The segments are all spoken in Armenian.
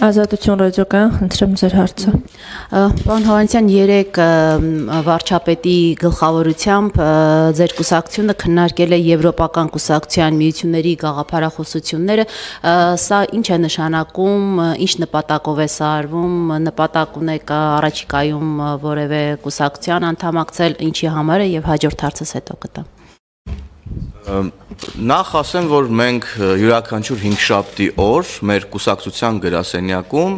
Ազատություն ռադիոկայան, խնդրեմ ձեր հարցը։ Պարոն Հովանեսյան, 3 վարչապետի գլխավորությամբ ձեր կուսակցությունը քննարկել է Եվրոպական կուսակցության միությունների գաղափարախոսությունները։ Սա ինչ է նշանակում, ինչ նպատակով է սա արվում, նպատակ ունեք առաջիկայում որևէ կուսակցության անդամակցել, ինչի համար է եւ հաջորդ հարցս հետո կտա։ Նախ ասեմ, որ մենք յուրաքանչյուր 5 շաբթի օր մեր կուսակցության գրասենյակում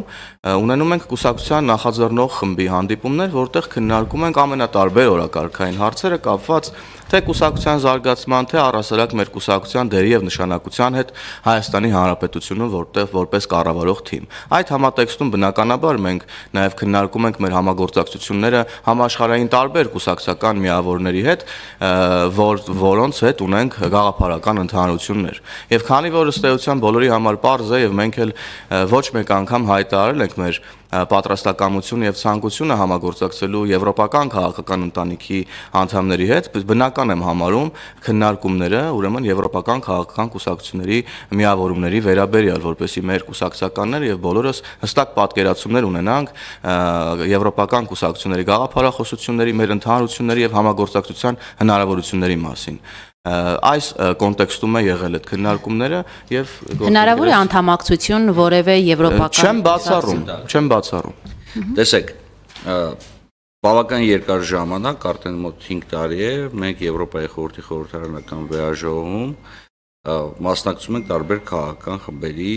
ունենում ենք կուսակցության նախաձեռնող խմբի հանդիպումներ, որտեղ քննարկում ենք ամենատարբեր օրակարգային հարցերը կապված թե կուսակցության զարգացման, թե առասարակ մեր կուսակցության դերի եւ նշանակության հետ Հայաստանի Հանրապետությունում, որտեղ որպես կառավարող թիմ։ Այդ համատեքստում բնականաբար մենք նաեւ քննարկում ենք մեր համագործակցությունները համաշխարհային տարբեր կուսակցական միավորների հետ, որ որոնց հետ ունենք գաղափար գաղափարական ընդհանրություններ։ Եվ քանի որ ըստ էության բոլորի համար པարզ է եւ մենք էլ ոչ մեկ անգամ հայտարարել ենք մեր պատրաստակամություն եւ ցանկությունը համագործակցելու եվրոպական քաղաքական ընտանիքի անդամների հետ, բնական եմ համարում քննարկումները, ուրեմն եվրոպական քաղաքական կուսակցությունների միավորումների վերաբերյալ, որպեսի մեր կուսակցականները եւ բոլորս հստակ պատկերացումներ ունենանք եվրոպական կուսակցությունների գաղափարախոսությունների, մեր ընդհանրությունների եւ համագործակցության հնարավորությունների մասին այս կոնտեքստում է եղել այդ քննարկումները եւ հնարավոր է անդամակցություն որևէ եվրոպական Չեմ բացառում, չեմ բացառում բացառում։ Տեսեք, բավական երկար ժամանակ, արդեն մոտ 5 տարի է, մենք Եվրոպայի խորհրդի խորհրդարանական վեաժողում մասնակցում ենք տարբեր քաղաքական խմբերի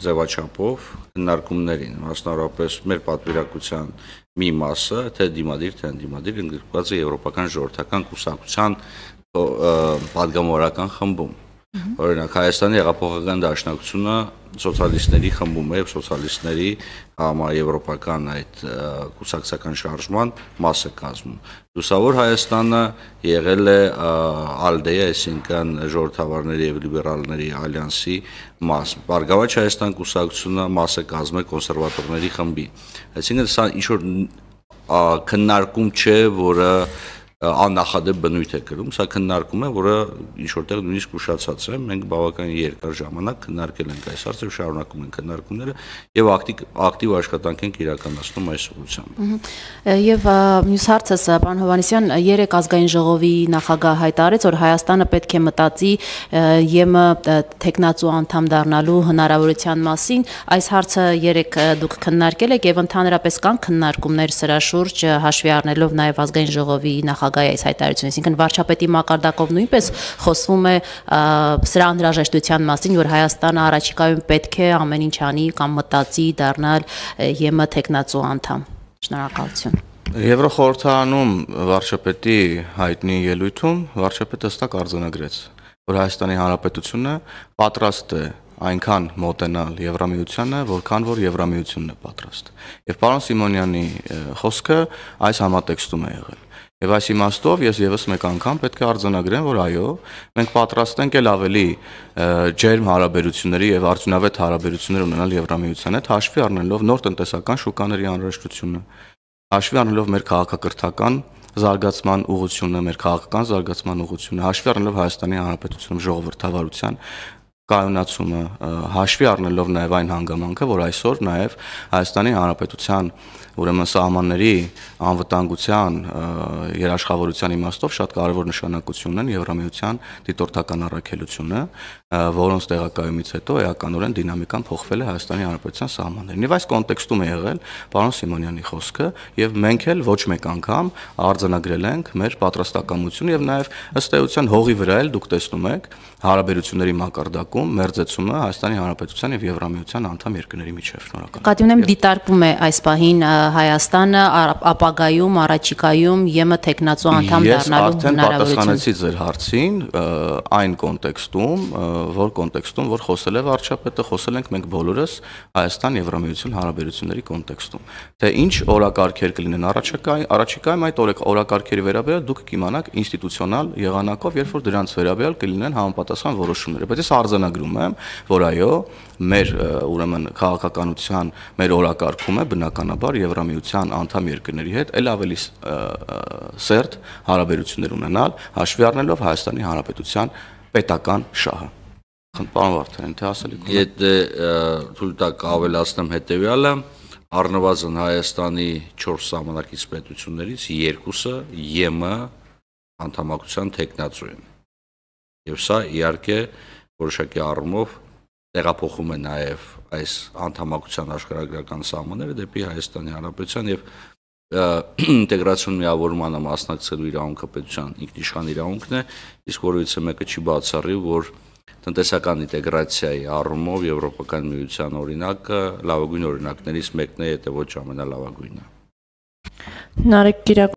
ձևաչափով հնարկումներին, մասնավորապես մեր պատվիրակության մի մասը, թե դիմադիր, թե անդիմադիր ընդգրկված է եվրոպական ժողովրդական կուսակցության պատգամավորական խմբում։ Օրինակ Հայաստանի հեղափոխական դաշնակցությունը սոցիալիստների խմբում է, սոցիալիստների համաեվրոպական այդ կուսակցական շարժման մասը կազմում։ Լուսավոր Հայաստանը եղել է ԱԼԴ-ի, այսինքն ժողովրդավարների եւ լիբերալների ալյանսի մաս։ Բարգավաճ Հայաստան կուսակցությունը մասը կազմում է կոնսերվատորների խմբի։ Այսինքն սա ինչ որ քննարկում չէ, որը աննախադեպ բնույթ է կրում, սա քննարկում է, որը ինչ որտեղ նույնիսկ ուշացած է, մենք բավական երկար ժամանակ քննարկել ենք այս հարցը, շարունակում ենք քննարկումները եւ ակտիվ ակտիվ աշխատանք ենք իրականացնում այս ուղղությամբ։ Եվ մյուս հարցս, պարոն Հովանեսյան, երեք ազգային ժողովի նախագահ հայտարարեց, որ Հայաստանը պետք է մտածի ԵՄ տեխնացու անդամ դառնալու հնարավորության մասին։ Այս հարցը երեք դուք քննարկել եք եւ ընդհանրապես կան քննարկումներ սրա շուրջ հաշվի առնելով նաեւ ազգային ժողովի նախագահ ապագա է այս հայտարարությունը, այսինքն վարչապետի մակարդակով նույնպես խոսվում է սրա անհրաժեշտության մասին, որ Հայաստանը առաջիկայում պետք է ամեն ինչ անի կամ մտածի դառնալ ԵՄ տեխնացու անդամ։ Շնորհակալություն։ Եվրոխորհրդանում վարչապետի հայտնի ելույթում վարչապետը հստակ արձանագրեց, որ Հայաստանի Հանրապետությունը պատրաստ է այնքան մոտենալ Եվրամիությանը, որքան որ Եվրամիությունն է պատրաստ։ Եվ պարոն Սիմոնյանի խոսքը այս համատեքստում է եղել։ Եվ այս իմաստով ես եւս մեկ անգամ պետք է արձանագրեմ, որ այո, մենք պատրաստ ենք ել ավելի ջերմ հարաբերությունների եւ արդյունավետ հարաբերություններ ունենալ Եվրամիության հետ, հաշվի առնելով նոր տնտեսական շուկաների անհրաժեշտությունը, հաշվի առնելով մեր քաղաքակրթական զարգացման ուղղությունը, մեր քաղաքական զարգացման ուղղությունը, հաշվի առնելով Հայաստանի Հանրապետությունում ժողովրդավարության կայունացումը հաշվի առնելով նաև այն հանգամանքը, որ այսօր նաև Հայաստանի Հանրապետության ուրեմն սահմանների անվտանգության երաշխավորության իմաստով շատ կարևոր նշանակություն են Եվրամիության դիտորդական առաքելությունը, որոնց տեղակայումից հետո էականորեն դինամիկան փոխվել է Հայաստանի Հանրապետության սահմաններն։ Եվ այս կոնտեքստում է եղել պարոն Սիմոնյանի խոսքը, եւ մենք էլ ոչ մեկ անգամ արձանագրել ենք մեր պատրաստակամությունը եւ նաեւ ըստ էության հողի վրա էլ դուք տեսնում եք հարաբերությունների մակարդակում դեպքում մերձեցումը Հայաստանի Հանրապետության եւ Եվրամիության անդամ երկրների միջև շնորհակալ։ Կատի ունեմ դիտարկում է այս պահին Հայաստանը ապագայում, առաջիկայում ԵՄ տեխնացու անդամ դառնալու հնարավորություն։ Ես արդեն պատասխանեցի ձեր հարցին այն կոնտեքստում, որ կոնտեքստում, որ խոսել է վարչապետը, խոսել ենք մենք բոլորս Հայաստան-Եվրամիություն հարաբերությունների կոնտեքստում։ Թե ինչ օրակարգեր կլինեն առաջիկայում, առաջիկայում այդ օրակարգերի վերաբերյալ դուք կիմանաք ինստիտուցիոնալ եղանակով, երբ որ դրանց վերաբերյալ կլինեն համապատասխան որոշումները, բայց ես արձան արձանագրում եմ, որ այո, մեր ուրեմն քաղաքականության մեր օրակարգումը բնականաբար Եվրամիության անդամ երկրների հետ ել ավելի սերտ հարաբերություններ ունենալ, հաշվի առնելով Հայաստանի Հանրապետության պետական շահը։ Պարոն Վարդան, թե ասելիք։ Եթե թույլ տաք ավելացնեմ հետեւյալը, առնվազն Հայաստանի 4 համանակից պետություններից երկուսը ԵՄ անդամակցության տեխնացու են։ Եվ սա իհարկե որոշակի առումով տեղափոխում է նաև այս անդամակցության աշխարհագրական սահմանները դեպի Հայաստանի Հանրապետության եւ ինտեգրացիոն միավորմանը մասնակցելու իրավունքը պետության ինքնիշան իրավունքն է, իսկ որովհետեւ մեկը չի բացառի, որ տնտեսական ինտեգրացիայի առումով Եվրոպական միության օրինակը լավագույն օրինակներից մեկն է, եթե ոչ ամենալավագույնը։ Նարեկ Կիրակ